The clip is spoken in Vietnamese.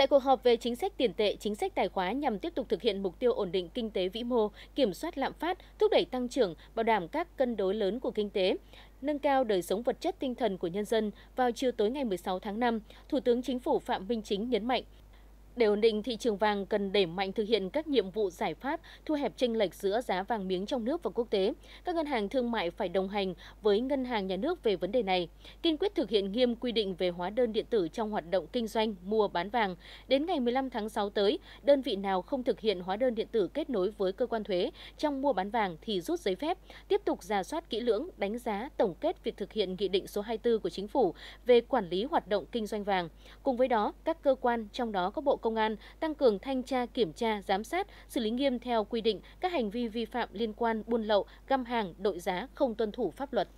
Tại cuộc họp về chính sách tiền tệ, chính sách tài khóa nhằm tiếp tục thực hiện mục tiêu ổn định kinh tế vĩ mô, kiểm soát lạm phát, thúc đẩy tăng trưởng, bảo đảm các cân đối lớn của kinh tế, nâng cao đời sống vật chất tinh thần của nhân dân, vào chiều tối ngày 16 tháng 5, Thủ tướng Chính phủ Phạm Minh Chính nhấn mạnh – để ổn định thị trường vàng cần đẩy mạnh thực hiện các nhiệm vụ giải pháp thu hẹp chênh lệch giữa giá vàng miếng trong nước và quốc tế. Các ngân hàng thương mại phải đồng hành với ngân hàng nhà nước về vấn đề này, kiên quyết thực hiện nghiêm quy định về hóa đơn điện tử trong hoạt động kinh doanh mua bán vàng. Đến ngày 15 tháng 6 tới, đơn vị nào không thực hiện hóa đơn điện tử kết nối với cơ quan thuế trong mua bán vàng thì rút giấy phép, tiếp tục giả soát kỹ lưỡng, đánh giá tổng kết việc thực hiện nghị định số 24 của chính phủ về quản lý hoạt động kinh doanh vàng. Cùng với đó, các cơ quan trong đó có Bộ Công Công an tăng cường thanh tra kiểm tra, giám sát, xử lý nghiêm theo quy định các hành vi vi phạm liên quan buôn lậu, găm hàng, đội giá không tuân thủ pháp luật.